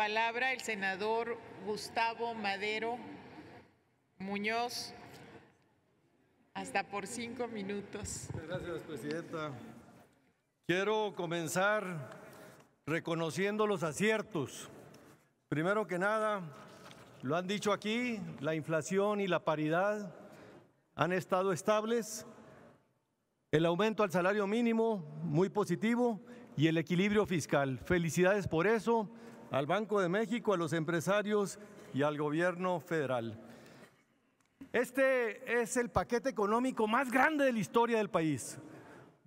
palabra el senador Gustavo Madero Muñoz, hasta por cinco minutos. Gracias, Presidenta. Quiero comenzar reconociendo los aciertos. Primero que nada, lo han dicho aquí, la inflación y la paridad han estado estables, el aumento al salario mínimo, muy positivo, y el equilibrio fiscal. Felicidades por eso al Banco de México, a los empresarios y al gobierno federal. Este es el paquete económico más grande de la historia del país.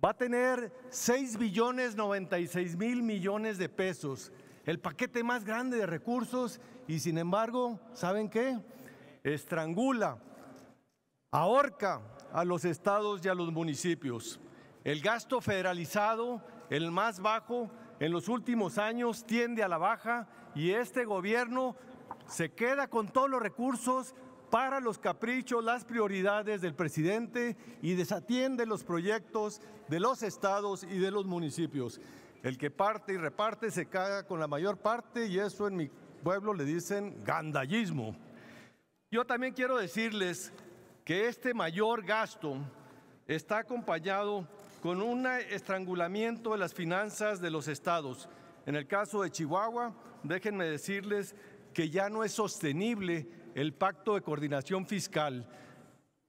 Va a tener 6 billones 96 mil millones de pesos, el paquete más grande de recursos y sin embargo, ¿saben qué? Estrangula, ahorca a los estados y a los municipios. El gasto federalizado, el más bajo, en los últimos años tiende a la baja y este gobierno se queda con todos los recursos para los caprichos, las prioridades del presidente y desatiende los proyectos de los estados y de los municipios. El que parte y reparte se caga con la mayor parte y eso en mi pueblo le dicen gandallismo. Yo también quiero decirles que este mayor gasto está acompañado con un estrangulamiento de las finanzas de los estados. En el caso de Chihuahua, déjenme decirles que ya no es sostenible el pacto de coordinación fiscal.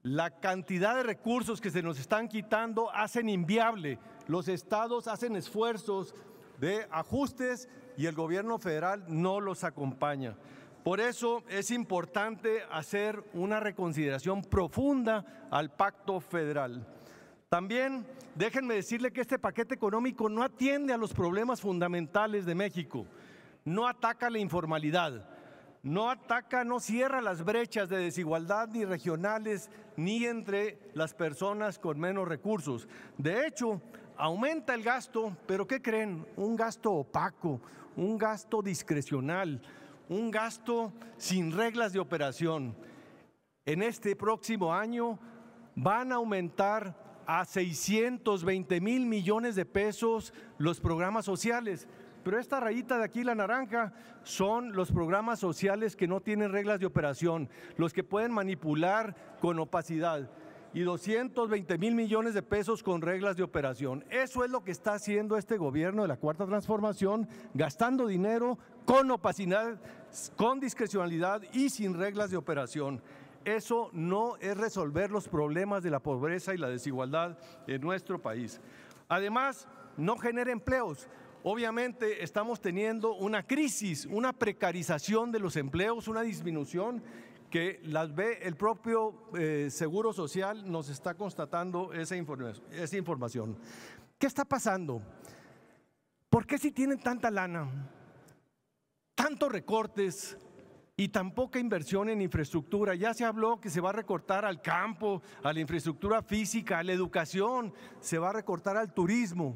La cantidad de recursos que se nos están quitando hacen inviable. Los estados hacen esfuerzos de ajustes y el gobierno federal no los acompaña. Por eso es importante hacer una reconsideración profunda al pacto federal. También déjenme decirle que este paquete económico no atiende a los problemas fundamentales de México, no ataca la informalidad, no ataca, no cierra las brechas de desigualdad ni regionales ni entre las personas con menos recursos. De hecho, aumenta el gasto, pero ¿qué creen? Un gasto opaco, un gasto discrecional, un gasto sin reglas de operación. En este próximo año van a aumentar a 620 mil millones de pesos los programas sociales. Pero esta rayita de aquí, la naranja, son los programas sociales que no tienen reglas de operación, los que pueden manipular con opacidad y 220 mil millones de pesos con reglas de operación. Eso es lo que está haciendo este gobierno de la Cuarta Transformación, gastando dinero con opacidad, con discrecionalidad y sin reglas de operación. Eso no es resolver los problemas de la pobreza y la desigualdad en nuestro país. Además, no genera empleos. Obviamente estamos teniendo una crisis, una precarización de los empleos, una disminución que las ve el propio eh, Seguro Social, nos está constatando esa, esa información. ¿Qué está pasando? ¿Por qué si tienen tanta lana, tantos recortes, y tan poca inversión en infraestructura. Ya se habló que se va a recortar al campo, a la infraestructura física, a la educación, se va a recortar al turismo.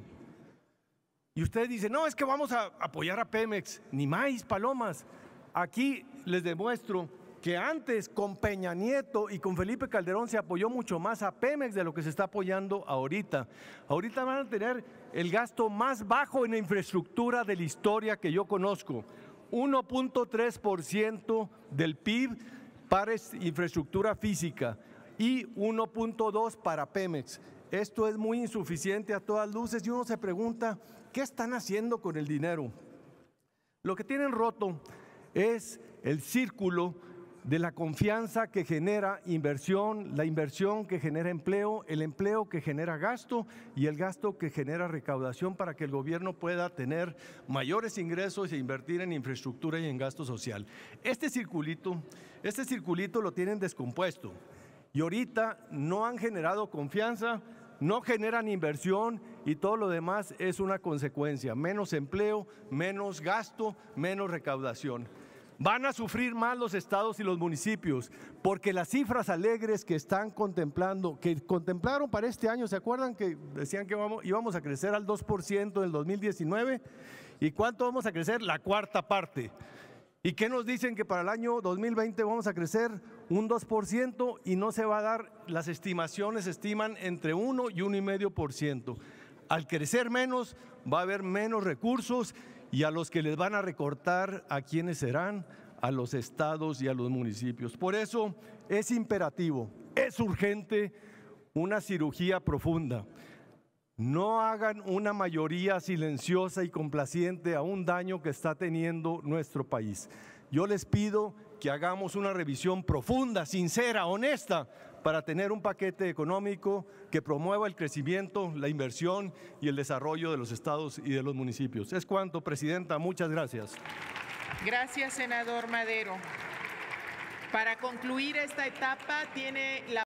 Y ustedes dicen, no, es que vamos a apoyar a Pemex, ni más, palomas. Aquí les demuestro que antes con Peña Nieto y con Felipe Calderón se apoyó mucho más a Pemex de lo que se está apoyando ahorita. Ahorita van a tener el gasto más bajo en infraestructura de la historia que yo conozco. 1.3% del PIB para infraestructura física y 1.2 para Pemex. Esto es muy insuficiente a todas luces y uno se pregunta, ¿qué están haciendo con el dinero? Lo que tienen roto es el círculo de la confianza que genera inversión, la inversión que genera empleo, el empleo que genera gasto y el gasto que genera recaudación para que el gobierno pueda tener mayores ingresos e invertir en infraestructura y en gasto social. Este circulito, este circulito lo tienen descompuesto y ahorita no han generado confianza, no generan inversión y todo lo demás es una consecuencia, menos empleo, menos gasto, menos recaudación. Van a sufrir más los estados y los municipios, porque las cifras alegres que están contemplando, que contemplaron para este año, ¿se acuerdan que decían que vamos, íbamos a crecer al 2% en el 2019? ¿Y cuánto vamos a crecer? La cuarta parte. ¿Y qué nos dicen que para el año 2020 vamos a crecer un 2% y no se va a dar? Las estimaciones estiman entre 1 y 1,5%. Al crecer menos, va a haber menos recursos y a los que les van a recortar, ¿a quiénes serán? A los estados y a los municipios. Por eso es imperativo, es urgente una cirugía profunda. No hagan una mayoría silenciosa y complaciente a un daño que está teniendo nuestro país. Yo les pido que hagamos una revisión profunda, sincera, honesta, para tener un paquete económico que promueva el crecimiento, la inversión y el desarrollo de los estados y de los municipios. Es cuanto, Presidenta. Muchas gracias. Gracias, senador Madero. Para concluir esta etapa, tiene la...